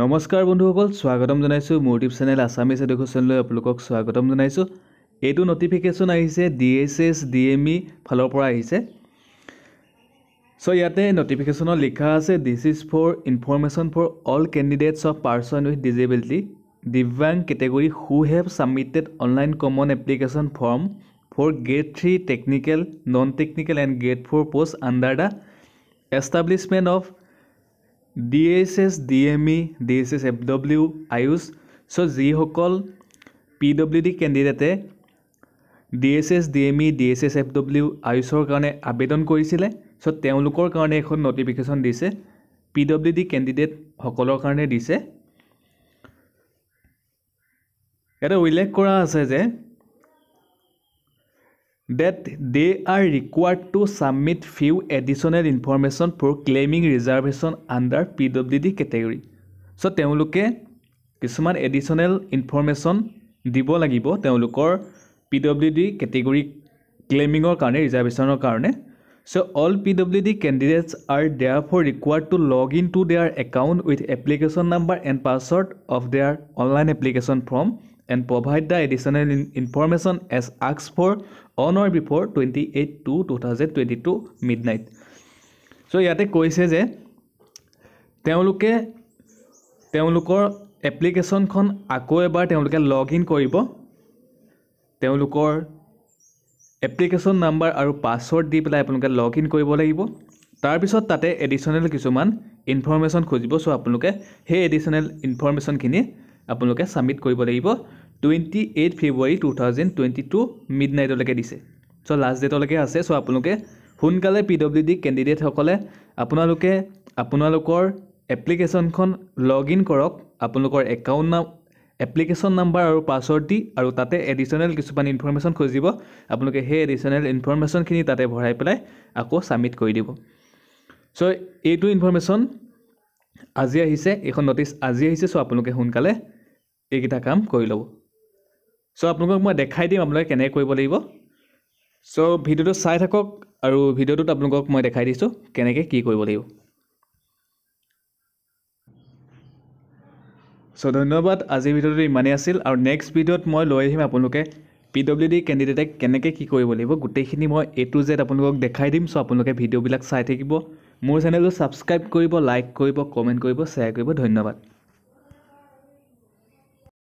নমস্কাৰ বন্ধুসকল স্বাগতম জনাইছোঁ মোৰ ইউটিউব চেনেল আছামিজ এডুকেশ্যনলৈ আপোনালোকক স্বাগতম জনাইছোঁ এইটো ন'টিফিকেশ্যন আহিছে D S S D M E ফালৰ পৰা আহিছে ছ' ইয়াতে ন'টিফিকেশ্যনত লিখা আছে this is for information for all candidates of person with disability দিব্যাং category who have submitted online common application form for grade three technical non technical and grade four post under the establishment of D H S D M E D H S F W AYUSH so' যিসকল P W D কেণ্ডিডেটে D H S D M E D H S F W আয়ুষৰ কাৰণে আবেদন কৰিছিলে চ' তেওঁলোকৰ কাৰণে এখন notification দিছে P W D কেণ্ডিডেটসকলৰ কাৰণে দিছে ইয়াতে উল্লেখ কৰা আছে যে that they are required to submit few additional information for claiming reservation under P W D category so' তেওঁলোকে কিছুমান এডিশ্যনেল ইনফৰ্মেশ্যন দিব লাগিব তেওঁলোকৰ পি ডব্লিউ ডি কেটেগৰী ক্লেইমিঙৰ কাৰণে ৰিজাৰ্ভেশ্যনৰ কাৰণে so' all P W D candidates are therefore required to log in to their account with application number and password of their online application form and provide the additional in information as আক্স for on or before twenty eight two two thousand twenty two midnight so' ইয়াতে কৈছে যে তেওঁলোকে তেওঁলোকৰ এপ্লিকেশ্যনখন আকৌ এবাৰ তেওঁলোকে লগ in কৰিব তেওঁলোকৰ এপ্লিকেশ্যন নাম্বাৰ আৰু পাছৱৰ্ড দি পেলাই আপোনালোকে লগ ইন কৰিব লাগিব তাৰপিছত তাতে এডিশ্যনেল কিছুমান ইনফৰ্মেশ্যন খুজিব চ' আপোনালোকে সেই এডিশ্যনেল ইনফৰ্মেশ্যনখিনি আপোনালোকে ছাবমিট কৰিব লাগিব twenty eight February two thousand twenty two মিড নাইটলৈকে দিছে চ' লাষ্ট ডেটলৈকে আছে চ' আপোনালোকে সোনকালে পি ডব্লিউ ডি কেণ্ডিডেটসকলে আপোনালোকে আপোনালোকৰ এপ্লিকেশ্যনখন লগ ইন কৰক আপোনালোকৰ একাউণ্ট নাম এপ্লিকেশ্যন নাম্বাৰ আৰু পাছৱৰ্ড দি আৰু তাতে এডিশ্যনেল কিছুমান ইনফৰ্মেশ্যন খুজিব আপোনালোকে সেই এডিশ্যনেল ইনফৰমেশ্যনখিনি তাতে ভৰাই পেলাই আকৌ ছাবমিট কৰি দিব চ' এইটো ইনফৰ্মেশ্যন আজি আহিছে এইখন ন'টিছ আজি আহিছে চ' আপোনালোকে সোনকালে এইকেইটা কাম কৰি ল'ব চ' আপোনালোকক মই দেখাই দিম আপোনালোকে কেনেকৈ কৰিব লাগিব চ' ভিডিঅ'টো চাই থাকক আৰু ভিডিঅ'টোত আপোনালোকক মই দেখাই দিছোঁ কেনেকৈ কি কৰিব লাগিব চ' ধন্যবাদ আজিৰ ভিডিঅ'টো ইমানেই আছিল আৰু নেক্সট ভিডিঅ'ত মই লৈ আহিম আপোনালোকে পি ডব্লিউ ডি কেণ্ডিডেটে কেনেকৈ কি কৰিব লাগিব গোটেইখিনি মই এ টু জেড আপোনালোকক দেখাই দিম চ' আপোনালোকে ভিডিঅ'বিলাক চাই থাকিব মোৰ চেনেলটো ছাবস্ক্ৰাইব কৰিব লাইক কৰিব কমেণ্ট কৰিব শ্বেয়াৰ কৰিব ধন্যবাদ